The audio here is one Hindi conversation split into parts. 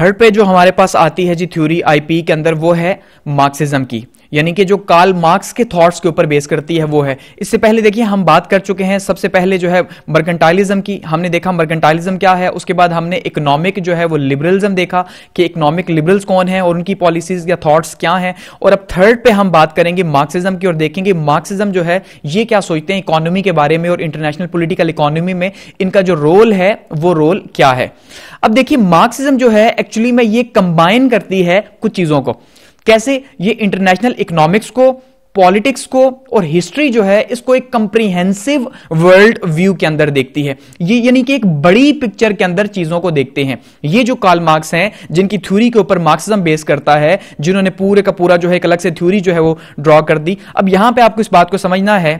थर्ड पे जो हमारे पास आती है जी थ्योरी आईपी के अंदर वो है मार्क्सिज्म की यानी कि जो काल मार्क्स के थॉट्स के ऊपर बेस करती है वो है इससे पहले देखिए हम बात कर चुके हैं सबसे पहले जो है मर्केंटाइलिज्म की हमने देखा मर्केंटाइलिज्म क्या है उसके बाद हमने इकोनॉमिक जो है वो लिबरलिज्म देखा कि इकोनॉमिक लिबरल्स कौन है और उनकी पॉलिसीज या थॉट्स क्या हैं और अब थर्ड पे हम बात करेंगे मार्क्सिज्म की और देखेंगे मार्क्सिज्म जो है ये क्या सोचते हैं इकोनॉमी के बारे में और इंटरनेशनल पोलिटिकल इकोनॉमी में इनका जो रोल है वो रोल क्या है अब देखिए मार्क्सिज्म जो है एक्चुअली में ये कंबाइन करती है कुछ चीजों को कैसे ये इंटरनेशनल इकोनॉमिक्स को पॉलिटिक्स को और हिस्ट्री जो है इसको एक कंप्रीहेंसिव वर्ल्ड व्यू के अंदर देखती है ये यानी कि एक बड़ी पिक्चर के अंदर चीजों को देखते हैं ये जो कार्ल मार्क्स हैं जिनकी थ्योरी के ऊपर मार्क्सिज्म बेस करता है जिन्होंने पूरे का पूरा जो है एक अलग से थ्योरी जो है वो ड्रॉ कर दी अब यहां पे आपको इस बात को समझना है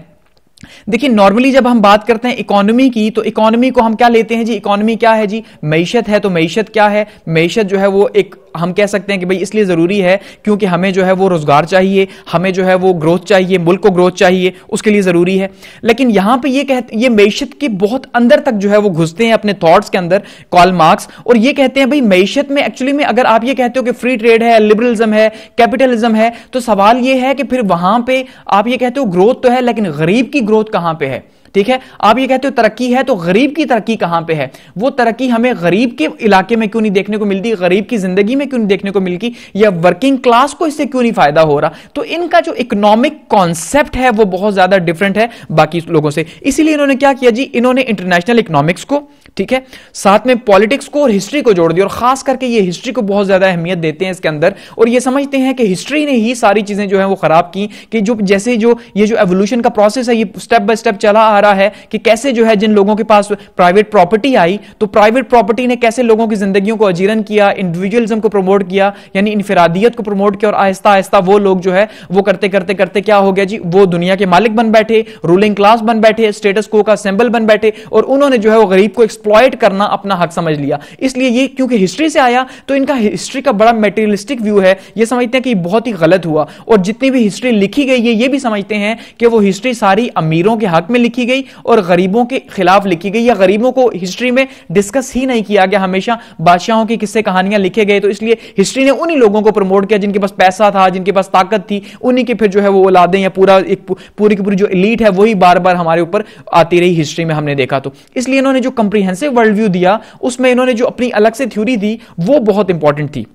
देखिए नॉर्मली जब हम बात करते हैं इकोनॉमी की तो इकोनॉमी को हम क्या लेते हैं जी इकोनॉमी क्या है जी मीशत है तो मीशत क्या है मीशत जो है वो एक हम कह सकते हैं कि भाई इसलिए ज़रूरी है क्योंकि हमें जो है वो रोज़गार चाहिए हमें जो है वो ग्रोथ चाहिए मुल्क को ग्रोथ चाहिए उसके लिए ज़रूरी है लेकिन यहां पे ये कहते ये मीशत के बहुत अंदर तक जो है वो घुसते हैं अपने थॉट्स के अंदर कॉल मार्क्स और ये कहते हैं भाई मीशत में एक्चुअली में अगर आप ये कहते हो कि फ्री ट्रेड है लिबरलिज्म है कैपिटलिज्म है तो सवाल ये है कि फिर वहां पर आप ये कहते हो ग्रोथ तो है लेकिन गरीब की ग्रोथ कहां पे है ठीक है आप ये कहते हो तरक्की है तो गरीब की तरक्की कहां पे है वो तरक्की हमें गरीब के इलाके में क्यों नहीं देखने को मिलती गरीब की जिंदगी में क्यों नहीं देखने को मिलती या वर्किंग क्लास को इससे क्यों नहीं फायदा हो रहा तो इनका जो इकोनॉमिक कॉन्सेप्ट है वो बहुत ज्यादा डिफरेंट है बाकी लोगों से इसीलिए इन्होंने क्या किया जी इन्होंने इंटरनेशनल इकोनॉमिक्स को ठीक है साथ में पॉलिटिक्स को और हिस्ट्री को जोड़ दिया और खास करके ये हिस्ट्री को बहुत ज्यादा अहमियत देते हैं इसके अंदर और ये समझते हैं कि हिस्ट्री ने ही सारी चीजें जो है वो खराब की कि जो जैसे जो ये जो एवोल्यूशन का प्रोसेस है ये स्टेप बाय स्टेप चला आ आ रहा है कि कैसे जो है जिन लोगों के पास प्राइवेट प्रॉपर्टी आई तो प्राइवेट प्रॉपर्टी ने कैसे लोगों की जिंदगियों को अजीरन किया इंडिविजुअलिज्म को प्रमोट किया यानी इनफरादियत को प्रमोट किया और आहिस्ता आहिस्ता वो लोग जो है वो करते करते करते क्या हो गया जी वो दुनिया के मालिक बन बैठे रूलिंग क्लास बन बैठे स्टेटस को का सिंबल बन बैठे और उन्होंने जो है वो गरीब को एक्सप्लॉयट करना अपना हक समझ लिया इसलिए ये क्योंकि हिस्ट्री से आया तो इनका हिस्ट्री का बड़ा मेटेरियलिस्टिक व्यू है ये समझते हैं कि बहुत ही गलत हुआ और जितनी भी हिस्ट्री लिखी गई है ये भी समझते हैं कि वो हिस्ट्री सारी अमीरों के हक में लिखी गई गई और गरीबों के खिलाफ लिखी गई या गरीबों को हिस्ट्री में डिस्कस ही नहीं किया गया हमेशा बादशाहों की किस्से कहानियां लिखे गए तो इसलिए हिस्ट्री ने उन्हीं लोगों को प्रमोट किया जिनके पास पैसा था जिनके पास ताकत थी उन्हीं के फिर जो है वो औलादें या पूरा एक पूरी की पूरी जो इलीट है वही बार बार हमारे ऊपर आती रही हिस्ट्री में हमने देखा तो इसलिए इन्होंने जो कंप्रीहेंसिव वर्ल्ड व्यू दिया उसमें इन्होंने जो अपनी अलग से थ्योरी दी वो बहुत इंपॉर्टेंट थी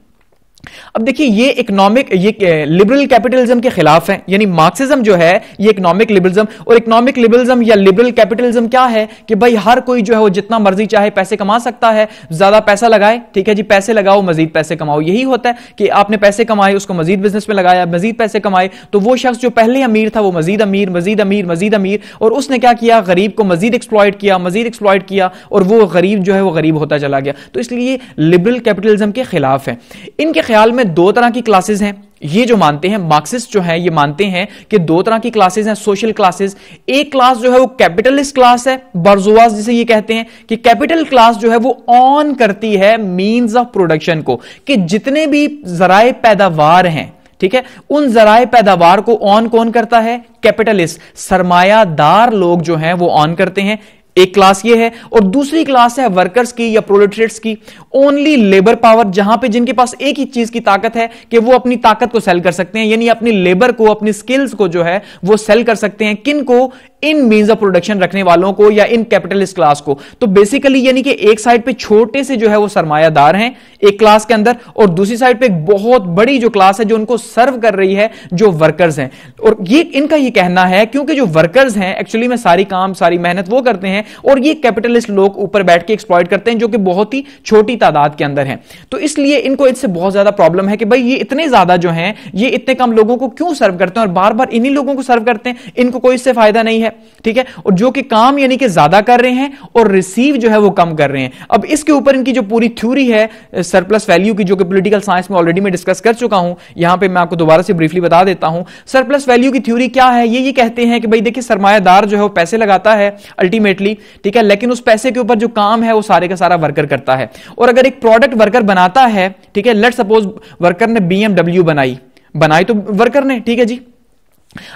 अब देखिए ये इकोनॉमिक ये लिबरल कैपिटलिज्म के खिलाफ है यानी मार्क्सिज्म जो है ये इकोनॉमिक लिबरलिज्म और इकोनॉमिक लिबरलिज्म या लिबरल कैपिटलिज्म क्या है कि भाई हर कोई जो है वो जितना मर्जी चाहे पैसे कमा सकता है ज्यादा पैसा लगाए ठीक है जी पैसे लगाओ मजीद पैसे कमाओ यही होता है कि आपने पैसे कमाए उसको मजीद बिजनेस में लगाया मजीद पैसे कमाए तो वो शख्स जो पहले अमीर था वो मजीद अमीर मजीद अमीर मजीद अमीर और उसने क्या किया गरीब को मजीद एक्सप्लॉयट किया मजीद एक्सप्लॉयट किया और वो गरीब जो है वो गरीब होता चला गया तो इसलिए लिबरल कैपिटलिज्म के खिलाफ है इनके ख्याल में दो तरह की क्लासेस हैं ये जो मानते हैं मार्क्सिस्ट जो है ये मानते हैं कि दो तरह की क्लासेस हैं सोशल क्लासेस एक क्लास जो है वो कैपिटलिस्ट क्लास है बर्जुआस जिसे ये कहते हैं कि कैपिटल क्लास जो है वो ऑन करती है मींस ऑफ प्रोडक्शन को कि जितने भी जराए पैदावार हैं ठीक है उन जराए पैदावार को ऑन कौन करता है कैपिटलिस्ट सरमायादार लोग जो हैं वो ऑन करते हैं एक क्लास ये है और दूसरी क्लास है वर्कर्स की या प्रोलेट्रेट्स की ओनली लेबर पावर जहां पे जिनके पास एक ही चीज की ताकत है कि वो अपनी ताकत को सेल कर सकते हैं यानी अपनी लेबर को अपनी स्किल्स को जो है वो सेल कर सकते हैं किन को इन मीन ऑफ प्रोडक्शन रखने वालों को या इन कैपिटलिस्ट क्लास को तो बेसिकली यानी कि एक साइड पे छोटे से जो है वो सरमायादार हैं एक क्लास के अंदर और दूसरी साइड पे बहुत बड़ी जो क्लास है जो उनको सर्व कर रही है जो वर्कर्स हैं और ये इनका ये कहना है क्योंकि जो वर्कर्स हैं एक्चुअली में सारी काम सारी मेहनत वो करते हैं और ये कैपिटलिस्ट लोग ऊपर बैठ के एक्सप्लॉयट करते हैं जो कि बहुत ही छोटी तादाद के अंदर है तो इसलिए इनको इससे बहुत ज्यादा प्रॉब्लम है कि भाई ये इतने ज्यादा जो है ये इतने कम लोगों को क्यों सर्व करते हैं और बार बार इन्हीं लोगों को सर्व करते हैं इनको कोई इससे फायदा नहीं है ठीक है और जो कि काम यानी कि ज्यादा कर रहे हैं और रिसीव जो है वो कम कर रहे हैं अब इसके ऊपर इनकी जो पूरी थ्योरी है सरप्लस वैल्यू की जो कि पोलिटिकल साइंस में ऑलरेडी मैं डिस्कस कर चुका हूं यहां पर मैं आपको दोबारा से ब्रीफली बता देता हूं सरप्लस वैल्यू की थ्योरी क्या है ये ये कहते हैं कि भाई देखिए सरमायादार जो है वो पैसे लगाता है अल्टीमेटली ठीक है लेकिन उस पैसे के ऊपर जो काम है वो सारे का सारा वर्कर करता है और अगर एक प्रोडक्ट वर्कर बनाता है ठीक है लेट सपोज वर्कर ने बीएमडब्ल्यू बनाई बनाई तो वर्कर ने ठीक है जी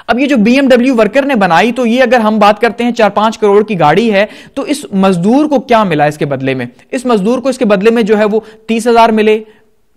अब ये जो बीएमडब्ल्यू वर्कर ने बनाई तो ये अगर हम बात करते हैं चार पांच करोड़ की गाड़ी है तो इस मजदूर को क्या मिला इसके बदले में इस मजदूर को इसके बदले में जो है वो तीस हजार मिले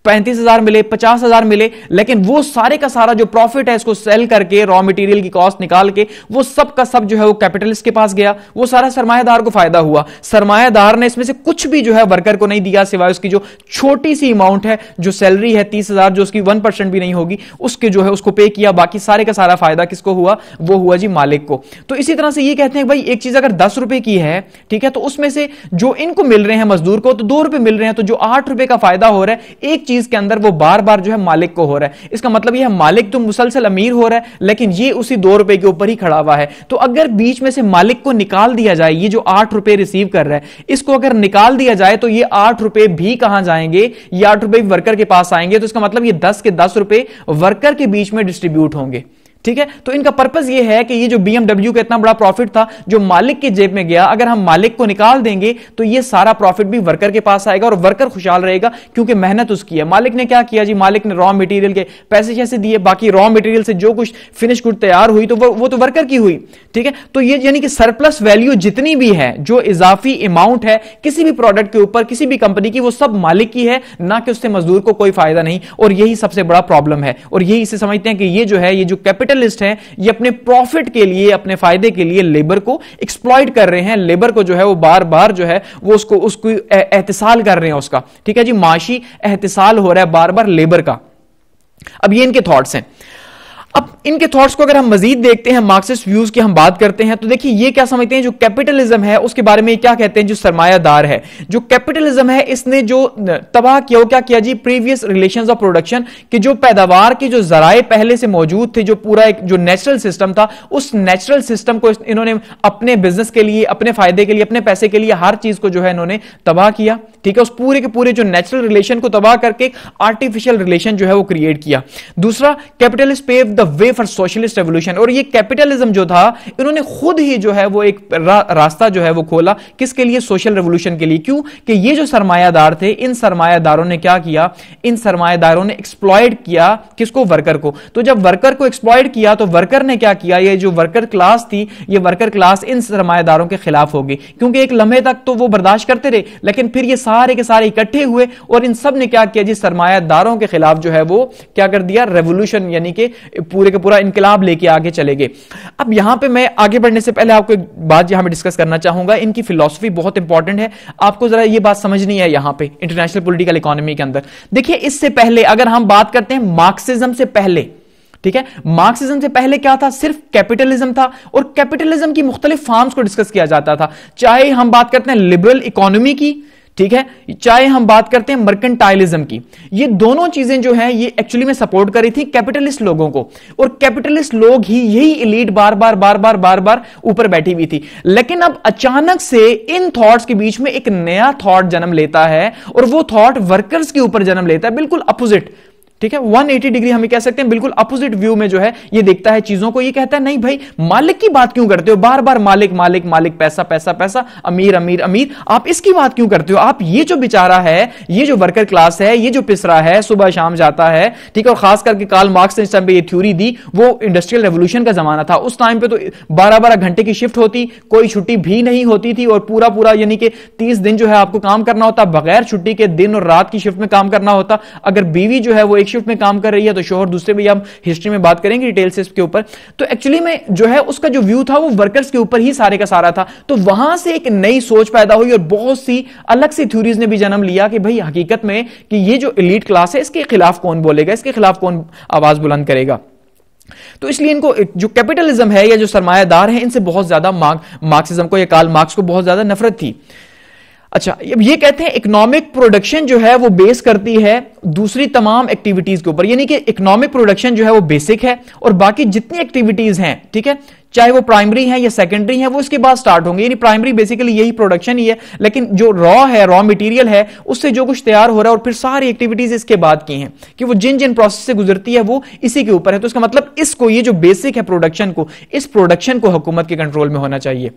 पैंतीस हजार मिले पचास हजार मिले लेकिन वो सारे का सारा जो प्रॉफिट है इसको सेल करके रॉ मटेरियल की कॉस्ट निकाल के वो सब का सब जो है वो कैपिटलिस्ट के पास गया वो सारा सरमायादार को फायदा हुआ सरमायादार ने इसमें से कुछ भी जो है वर्कर को नहीं दिया सिवाय उसकी जो छोटी सी अमाउंट है जो सैलरी है तीस हजार जो उसकी वन परसेंट भी नहीं होगी उसके जो है उसको पे किया बाकी सारे का सारा फायदा किसको हुआ वो हुआ जी मालिक को तो इसी तरह से ये कहते हैं भाई एक चीज अगर दस रुपए की है ठीक है तो उसमें से जो इनको मिल रहे हैं मजदूर को तो दो रुपए मिल रहे हैं तो जो आठ रुपए का फायदा हो रहा है एक चीज के अंदर वो बार बार जो है मालिक को हो रहा है इसका मतलब यह मालिक तो मुसलसल अमीर हो रहा है लेकिन ये उसी दो रुपए के ऊपर ही खड़ा हुआ है तो अगर बीच में से मालिक को निकाल दिया जाए ये जो आठ रुपए रिसीव कर रहा है इसको अगर निकाल दिया जाए तो ये आठ रुपए भी कहां जाएंगे ये आठ रुपए वर्कर के पास आएंगे तो इसका मतलब ये दस के दस रुपए वर्कर के बीच में डिस्ट्रीब्यूट होंगे ठीक है तो इनका पर्पज ये है कि ये जो बीएमडब्ल्यू का इतना बड़ा प्रॉफिट था जो मालिक की जेब में गया अगर हम मालिक को निकाल देंगे तो ये सारा प्रॉफिट भी वर्कर के पास आएगा और वर्कर खुशहाल रहेगा क्योंकि मेहनत उसकी है मालिक ने क्या किया जी मालिक ने रॉ मटेरियल के पैसे जैसे दिए बाकी रॉ मटेरियल से जो कुछ फिनिश गुड तैयार हुई तो वो तो वर्कर की हुई ठीक है तो ये यानी कि सरप्लस वैल्यू जितनी भी है जो इजाफी अमाउंट है किसी भी प्रोडक्ट के ऊपर किसी भी कंपनी की वो सब मालिक की है ना कि उससे मजदूर को कोई फायदा नहीं और यही सबसे बड़ा प्रॉब्लम है और यही इसे समझते हैं कि ये जो है ये जो कैपिटल कैपिटलिस्ट हैं ये अपने प्रॉफिट के लिए अपने फायदे के लिए लेबर को एक्सप्लॉइट कर रहे हैं लेबर को जो है वो बार बार जो है वो उसको उसको एहतसाल कर रहे हैं उसका ठीक है जी माशी एहतसाल हो रहा है बार बार लेबर का अब ये इनके थॉट्स हैं अब इनके थॉट्स को अगर हम मजीद देखते हैं मार्क्सिस्ट व्यूज की हम बात करते हैं तो देखिए ये क्या समझते हैं जो कैपिटलिज्म है उसके बारे में क्या कहते हैं जो सरमायादार है जो कैपिटलिज्म है इसने जो तबाह किया वो क्या किया जी प्रीवियस रिलेशंस ऑफ प्रोडक्शन कि जो पैदावार के जो जराए पहले से मौजूद थे जो पूरा एक जो नेचुरल सिस्टम था उस नेचुरल सिस्टम को इन्होंने अपने बिजनेस के लिए अपने फायदे के लिए अपने पैसे के लिए हर चीज को जो है इन्होंने तबाह किया ठीक है उस पूरे के पूरे जो नेचुरल रिलेशन को तबाह करके आर्टिफिशियल रिलेशन जो है वो क्रिएट किया दूसरा capitalist pave the way for socialist revolution और ये कैपिटलिज्म जो था इन्होंने खुद ही जो है वो एक रा, रास्ता जो है वो खोला किसके लिए सोशल रेवोल्यूशन के लिए क्यों कि ये जो सरमायादार थे इन सरमायादारों ने क्या किया इन सरमायादारों ने एक्सप्लॉयड किया किसको वर्कर को तो जब वर्कर को एक्सप्लॉयड किया तो वर्कर ने क्या किया ये जो वर्कर क्लास थी ये वर्कर क्लास इन सरमायादारों के खिलाफ होगी क्योंकि एक लम्हे तक तो वो बर्दाश्त करते रहे लेकिन फिर ये सारे के सारे इकट्ठे हुए और इन सब ने क्या किया जी सरमायादारों के खिलाफ जो है वो क्या कर दिया रेवोल्यूशन यानी कि पूरे का पूरा इनकलाब लेके आगे चले गए अब यहां पे मैं आगे बढ़ने से पहले आपको एक बात यहां पर डिस्कस करना चाहूंगा इनकी फिलोसफी बहुत इंपॉर्टेंट है आपको जरा ये बात समझनी है यहां पर इंटरनेशनल पोलिटिकल इकोनॉमी के अंदर देखिए इससे पहले अगर हम बात करते हैं मार्क्सिज्म से पहले ठीक है मार्क्सिज्म से पहले क्या था सिर्फ कैपिटलिज्म था और कैपिटलिज्म की मुख्तलिफ फॉर्म्स को डिस्कस किया जाता था चाहे हम बात करते हैं लिबरल इकोनॉमी की ठीक है चाहे हम बात करते हैं मर्केंटाइलिज्म की ये दोनों चीजें जो है ये एक्चुअली में सपोर्ट कर रही थी कैपिटलिस्ट लोगों को और कैपिटलिस्ट लोग ही यही इलीट बार बार बार बार बार बार ऊपर बैठी हुई थी लेकिन अब अचानक से इन थॉट्स के बीच में एक नया थॉट जन्म लेता है और वो थॉट वर्कर्स के ऊपर जन्म लेता है बिल्कुल अपोजिट ठीक है 180 डिग्री हमें कह सकते हैं बिल्कुल अपोजिट व्यू में जो है ये देखता है चीजों को ये कहता है नहीं भाई मालिक की बात क्यों करते हो बार बार मालिक मालिक मालिक पैसा पैसा पैसा अमीर अमीर अमीर आप इसकी बात क्यों करते हो आप ये जो बेचारा है ये जो वर्कर क्लास है ये जो पिसरा है सुबह शाम जाता है ठीक है और खास करके काल मार्क्स ने इस टाइम पर थ्योरी दी वो इंडस्ट्रियल रेवोल्यूशन का जमाना था उस टाइम पे तो बारह बारह घंटे की शिफ्ट होती कोई छुट्टी भी नहीं होती थी और पूरा पूरा यानी कि तीस दिन जो है आपको काम करना होता बगैर छुट्टी के दिन और रात की शिफ्ट में काम करना होता अगर बीवी जो है वो एक शिफ्ट में काम कर रही है तो शोहर दूसरे भी हम हिस्ट्री में बात करेंगे डिटेल से इसके ऊपर तो एक्चुअली में जो है उसका जो व्यू था वो वर्कर्स के ऊपर ही सारे का सारा था तो वहां से एक नई सोच पैदा हुई और बहुत सी अलग सी थ्यूरीज ने भी जन्म लिया कि भाई हकीकत में कि ये जो इलीट क्लास है इसके खिलाफ कौन बोलेगा इसके खिलाफ कौन आवाज बुलंद करेगा तो इसलिए इनको जो कैपिटलिज्म है या जो सरमायादार है इनसे बहुत ज्यादा मार्क्सिज्म को या कार्ल मार्क्स को बहुत ज्यादा नफरत थी अच्छा अब ये कहते हैं इकोनॉमिक प्रोडक्शन जो है वो बेस करती है दूसरी तमाम एक्टिविटीज के ऊपर यानी कि इकोनॉमिक प्रोडक्शन जो है वो बेसिक है और बाकी जितनी एक्टिविटीज हैं ठीक है चाहे वो प्राइमरी है या सेकेंडरी है वो इसके बाद स्टार्ट होंगे यानी प्राइमरी बेसिकली यही प्रोडक्शन ही है लेकिन जो रॉ है रॉ मटेरियल है उससे जो कुछ तैयार हो रहा है और फिर सारी एक्टिविटीज इसके बाद की हैं कि वो जिन जिन प्रोसेस से गुजरती है वो इसी के ऊपर है तो इसका मतलब इसको ये जो बेसिक है प्रोडक्शन को इस प्रोडक्शन को हुकूमत के कंट्रोल में होना चाहिए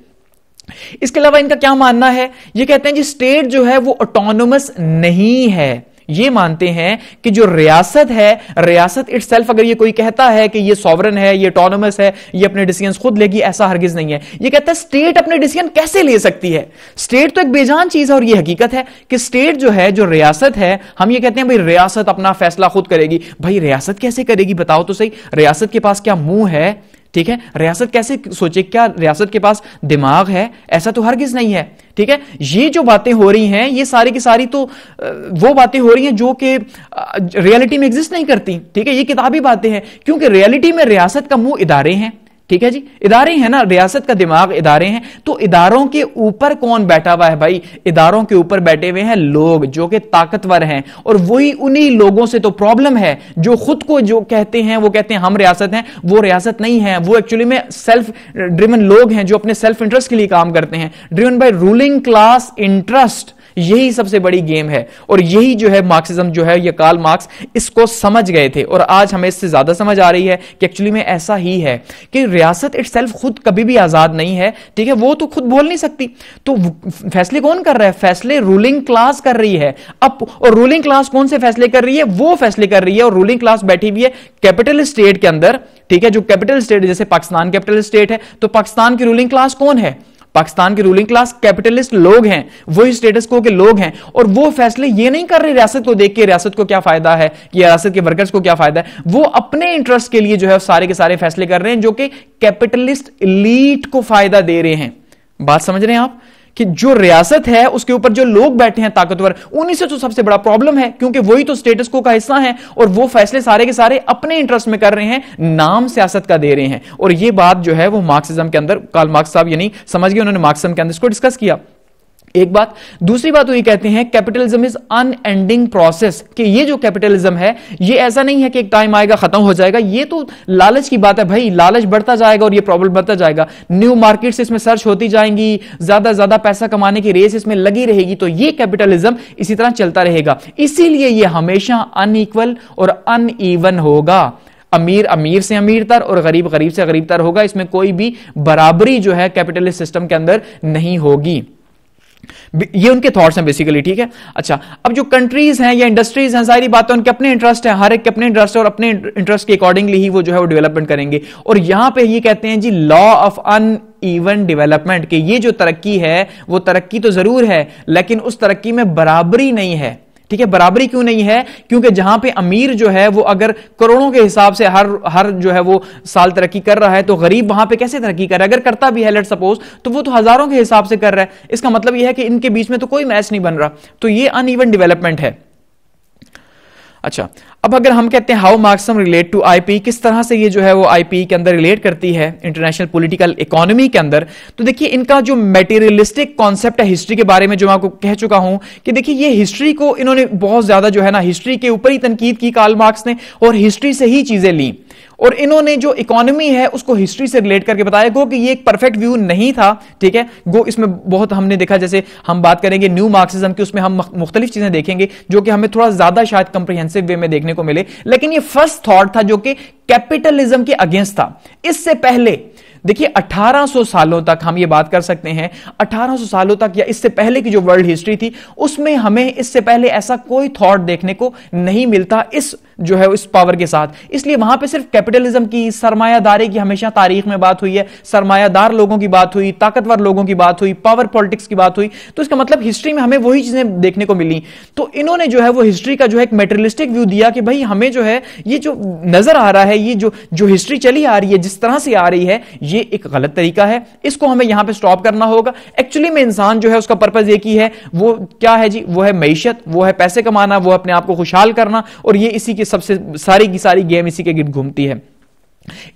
इसके अलावा इनका क्या मानना है ये कहते हैं जी स्टेट जो है वो ऑटोनोमस नहीं है ये मानते हैं कि जो रियासत है रियासत इट अगर ये कोई कहता है कि ये सॉवरन है ये ऑटोनोमस है ये अपने डिसीजन खुद लेगी ऐसा हरगिज नहीं है ये कहता है स्टेट अपने डिसीजन कैसे ले सकती है स्टेट तो एक बेजान चीज है और ये हकीकत है कि स्टेट जो है जो रियासत है हम ये कहते हैं भाई रियासत अपना फैसला खुद करेगी भाई रियासत कैसे करेगी बताओ तो सही रियासत के पास क्या मुंह है ठीक है रियासत कैसे सोचे क्या रियासत के पास दिमाग है ऐसा तो हर नहीं है ठीक है ये जो बातें हो रही हैं ये सारी की सारी तो वो बातें हो रही हैं जो कि रियलिटी में एग्जिस्ट नहीं करती ठीक है ये किताबी बातें हैं क्योंकि रियलिटी में रियासत का मुंह इदारे हैं ठीक है जी इदारे हैं ना रियासत का दिमाग इदारे हैं तो इदारों के ऊपर कौन बैठा हुआ है भाई इदारों के ऊपर बैठे हुए हैं लोग जो कि ताकतवर हैं और वही उन्हीं लोगों से तो प्रॉब्लम है जो खुद को जो कहते हैं वो कहते हैं हम रियासत हैं वो रियासत नहीं है वो एक्चुअली में सेल्फ ड्रिवन लोग हैं जो अपने सेल्फ इंटरेस्ट के लिए काम करते हैं driven by ruling class interest यही सबसे बड़ी गेम है और यही जो है मार्क्सिज्म जो है ये काल मार्क्स इसको समझ गए थे और आज हमें इससे ज्यादा समझ आ रही है कि एक्चुअली में ऐसा ही है कि रियासत इट खुद कभी भी आजाद नहीं है ठीक है वो तो खुद बोल नहीं सकती तो फैसले कौन कर रहा है फैसले रूलिंग क्लास कर रही है अब और रूलिंग क्लास कौन से फैसले कर रही है वो फैसले कर रही है और रूलिंग क्लास बैठी हुई है कैपिटल स्टेट के अंदर ठीक है जो कैपिटल स्टेट जैसे पाकिस्तान कैपिटल स्टेट है तो पाकिस्तान की रूलिंग क्लास कौन है पाकिस्तान के रूलिंग क्लास कैपिटलिस्ट लोग हैं वही स्टेटस को के लोग हैं और वो फैसले ये नहीं कर रहे रियासत को देख के रियासत को क्या फायदा है या रियासत के वर्कर्स को क्या फायदा है वो अपने इंटरेस्ट के लिए जो है सारे के सारे फैसले कर रहे हैं जो कि कैपिटलिस्ट लीट को फायदा दे रहे हैं बात समझ रहे हैं आप कि जो रियासत है उसके ऊपर जो लोग बैठे हैं ताकतवर उन्हीं से तो सबसे बड़ा प्रॉब्लम है क्योंकि वही तो स्टेटस को का हिस्सा है और वो फैसले सारे के सारे अपने इंटरेस्ट में कर रहे हैं नाम सियासत का दे रहे हैं और ये बात जो है वो मार्क्सिज्म के अंदर काल मार्क्स साहब यानी समझ गए उन्होंने मार्क्सिज्म के अंदर इसको डिस्कस किया एक बात दूसरी बात वो ये कहते हैं कैपिटलिज्म इज अनएंडिंग प्रोसेस कि ये जो कैपिटलिज्म है ये ऐसा नहीं है कि एक टाइम आएगा खत्म हो जाएगा ये तो लालच की बात है भाई लालच बढ़ता जाएगा और ये प्रॉब्लम बढ़ता जाएगा न्यू मार्केट्स इसमें सर्च होती जाएंगी ज्यादा ज्यादा पैसा कमाने की रेस इसमें लगी रहेगी तो ये कैपिटलिज्म इसी तरह चलता रहेगा इसीलिए ये हमेशा अनइक्वल और अनइवन होगा अमीर अमीर से अमीर तर और गरीब गरीब से गरीब तर होगा इसमें कोई भी बराबरी जो है कैपिटलिस्ट सिस्टम के अंदर नहीं होगी ये उनके थॉट्स हैं बेसिकली ठीक है अच्छा अब जो कंट्रीज हैं या इंडस्ट्रीज हैं सारी बातें उनके अपने इंटरेस्ट हैं हर एक के अपने इंटरेस्ट और अपने इंटरेस्ट के अकॉर्डिंगली ही वो जो है वो डेवलपमेंट करेंगे और यहां पे ये कहते हैं जी law of uneven development के ये जो तरक्की है वो तरक्की तो जरूर है लेकिन उस तरक्की में बराबरी नहीं है ठीक है बराबरी क्यों नहीं है क्योंकि जहां पे अमीर जो है वो अगर करोड़ों के हिसाब से हर हर जो है वो साल तरक्की कर रहा है तो गरीब वहां पे कैसे तरक्की कर रहा है अगर करता भी है लेट सपोज तो वो तो हजारों के हिसाब से कर रहा है इसका मतलब यह है कि इनके बीच में तो कोई मैच नहीं बन रहा तो ये अनइवन डेवलपमेंट है अच्छा अब अगर हम कहते हैं how Marxism relate to IP किस तरह से ये जो है वो आईपी के अंदर रिलेट करती है इंटरनेशनल पॉलिटिकल इकोनॉमी के अंदर तो देखिए इनका जो मेटेरियलिस्टिक कॉन्सेप्ट है हिस्ट्री के बारे में जो मैं आपको कह चुका हूं कि देखिए ये हिस्ट्री को इन्होंने बहुत ज्यादा जो है ना हिस्ट्री के ऊपर ही तनकीद की कार्ल मार्क्स ने और हिस्ट्री से ही चीजें ली और इन्होंने जो इकोनॉमी है उसको हिस्ट्री से रिलेट करके बताया गो कि ये एक परफेक्ट व्यू नहीं था ठीक है गो इसमें बहुत हमने देखा जैसे हम बात करेंगे न्यू मार्क्सिज्म की उसमें हम मुख्तलिफ चीजें देखेंगे जो कि हमें थोड़ा ज्यादा शायद कंप्रिहेंसिव वे में देखने को मिले लेकिन ये फर्स्ट थॉट था जो कि कैपिटलिज्म के अगेंस्ट था इससे पहले देखिए 1800 सालों तक हम ये बात कर सकते हैं 1800 सालों तक या इससे पहले की जो वर्ल्ड हिस्ट्री थी उसमें हमें इससे पहले ऐसा कोई थॉट देखने को नहीं मिलता इस जो है इस पावर के साथ इसलिए वहां पे सिर्फ कैपिटलिज्म की सरमायादारी की हमेशा तारीख में बात हुई है सरमायादार लोगों की बात हुई ताकतवर लोगों की बात हुई पावर पॉलिटिक्स की बात हुई तो इसका मतलब हिस्ट्री में हमें वही चीजें देखने को मिली तो इन्होंने जो है वो हिस्ट्री का जो है एक मेटेरियलिस्टिक व्यू दिया कि भाई हमें जो है ये जो नजर आ रहा है ये जो जो हिस्ट्री चली आ रही है जिस तरह से आ रही है ये एक गलत तरीका है इसको हमें यहां पर स्टॉप करना होगा एक्चुअली में इंसान जो है उसका पर्पज एक ही है वो क्या है जी वो है मीशत वो है पैसे कमाना वो अपने आप को खुशहाल करना और ये इसी के की सबसे सारी की सारी गेम इसी के गिर्द घूमती है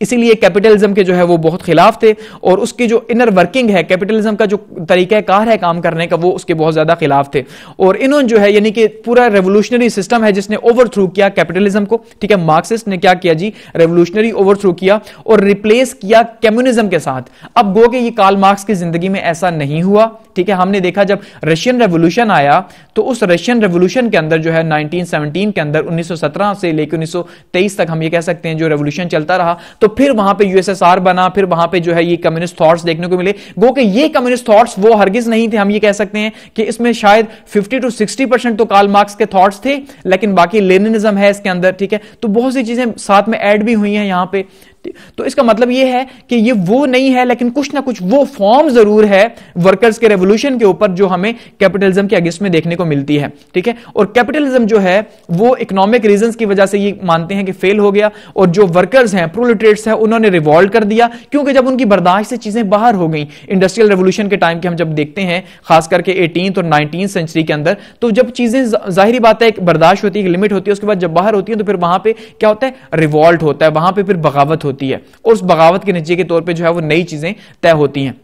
इसीलिए कैपिटलिज्म के जो है वो बहुत खिलाफ थे और उसके जो इनर वर्किंग है कैपिटलिज्म का जो तरीका कार है काम करने का वो उसके बहुत ज्यादा खिलाफ थे और इन्होंने जो है यानी कि पूरा रेवोल्यूशनरी सिस्टम है जिसने ओवर थ्रू किया कैपिटलिज्म को ठीक है मार्क्सिस्ट ने क्या किया जी रेवोल्यूशनरी ओवर थ्रू किया और रिप्लेस किया कम्युनिज्म के साथ अब गो के ये कार्ल मार्क्स की जिंदगी में ऐसा नहीं हुआ ठीक है हमने देखा जब रशियन रेवोल्यूशन आया तो उस रशियन रेवोल्यूशन के अंदर जो है 1917 के अंदर 1917 से लेकर 1923 तक हम ये कह सकते हैं जो रेवोल्यूशन चलता रहा तो फिर वहां पे यूएसएसआर बना फिर वहां पे जो है ये कम्युनिस्ट थॉट्स देखने को मिले गो के ये कम्युनिस्ट थॉट्स वो हरगिज नहीं थे हम ये कह सकते हैं कि इसमें शायद फिफ्टी टू सिक्सटी तो कार्ल मार्क्स के थॉट्स थे लेकिन बाकी लेनिज्म है इसके अंदर ठीक है तो बहुत सी चीजें साथ में एड भी हुई हैं यहां पर तो, तो इसका मतलब यह है कि ये वो नहीं है लेकिन कुछ ना कुछ वो फॉर्म जरूर है वर्कर्स के रेवोल्यूशन के ऊपर जो हमें कैपिटलिज्म के अगेंस्ट में देखने को मिलती है ठीक है और कैपिटलिज्म जो है वो इकोनॉमिक रीजन की वजह से ये मानते हैं कि फेल हो गया और जो वर्कर्स हैं प्रोलिट्रेट्स हैं उन्होंने रिवॉल्व कर दिया क्योंकि जब उनकी बर्दाश्त से चीजें बाहर हो गई इंडस्ट्रियल रेवोल्यूशन के टाइम के हम जब देखते हैं खास करके एटीन और नाइनटीन सेंचुरी के अंदर तो जब चीजें जाहिर बात है एक बर्दाश्त होती है एक लिमिट होती है उसके बाद जब बाहर होती है तो फिर वहां पर क्या होता है रिवॉल्ट होता है वहां पर फिर बगावत होती है और उस बगावत के नतीजे के तौर पर जो है वो नई चीज़ें तय होती हैं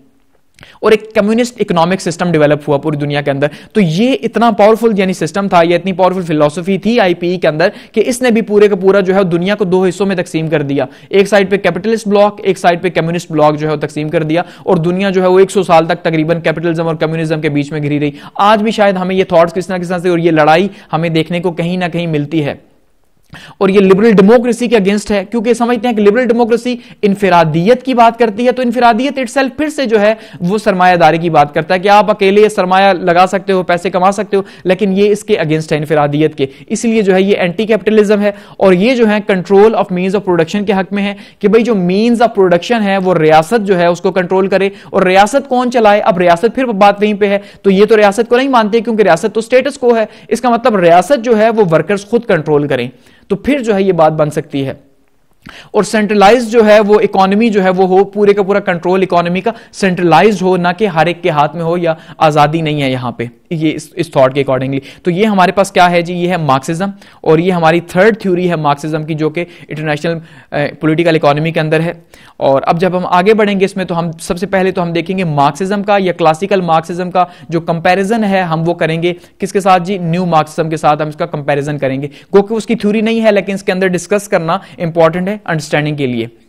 और एक कम्युनिस्ट इकोनॉमिक सिस्टम डेवलप हुआ पूरी दुनिया के अंदर तो ये इतना पावरफुल यानी सिस्टम था ये इतनी पावरफुल फिलोसफी थी आईपीई e के अंदर कि इसने भी पूरे का पूरा जो है दुनिया को दो हिस्सों में तकसीम कर दिया एक साइड पे कैपिटलिस्ट ब्लॉक एक साइड पे कम्युनिस्ट ब्लॉक जो है तकसीम कर दिया और दुनिया जो है वो 100 साल तक तकरीबन कैपिटलिज्म और कम्युनिज्म के बीच में घिरी रही आज भी शायद हमें ये थॉट्स किस ना किस तरह से और ये लड़ाई हमें देखने को कहीं ना कहीं मिलती है और ये लिबरल डेमोक्रेसी के अगेंस्ट है क्योंकि समझते हैं कि लिबरल डेमोक्रेसी इनफिरादियत की बात करती है तो इनफिरादियत इट फिर से जो है वो सरमायादारी की बात करता है कि आप अकेले सरमाया लगा सकते हो पैसे कमा सकते हो लेकिन ये इसके अगेंस्ट है इनफिरादियत के इसलिए जो है ये एंटी कैपिटलिज्म है और ये जो है control of mean of production के हक में है कि भाई जो मीन्स ऑफ प्रोडक्शन है वो रियासत जो है उसको कंट्रोल करे और रियासत कौन चलाए अब रियासत फिर बात वहीं पर है तो ये तो रियासत को नहीं मानते क्योंकि रियासत तो स्टेटस को है इसका मतलब रियासत जो है वो वर्कर्स खुद कंट्रोल करें तो फिर जो है ये बात बन सकती है और सेंट्रलाइज जो है वो इकोनॉमी जो है वो हो पूरे का पूरा कंट्रोल इकोनॉमी का सेंट्रलाइज हो ना कि हर एक के हाथ में हो या आजादी नहीं है यहां पर ये इस थॉट के अकॉर्डिंगली तो ये हमारे पास क्या है जी ये है मार्क्सिज्म और ये हमारी थर्ड थ्योरी है मार्क्सिज्म की जो कि इंटरनेशनल पॉलिटिकल इकोनॉमी के अंदर है और अब जब हम आगे बढ़ेंगे इसमें तो हम सबसे पहले तो हम देखेंगे मार्क्सिज्म का या क्लासिकल मार्क्सिज्म का जो कंपैरिजन है हम वो करेंगे किसके साथ जी न्यू मार्क्सिज्म के साथ हम इसका कंपैरिजन करेंगे क्योंकि उसकी थ्योरी नहीं है लेकिन इसके अंदर डिस्कस करना इंपॉर्टेंट है अंडरस्टैंडिंग के लिए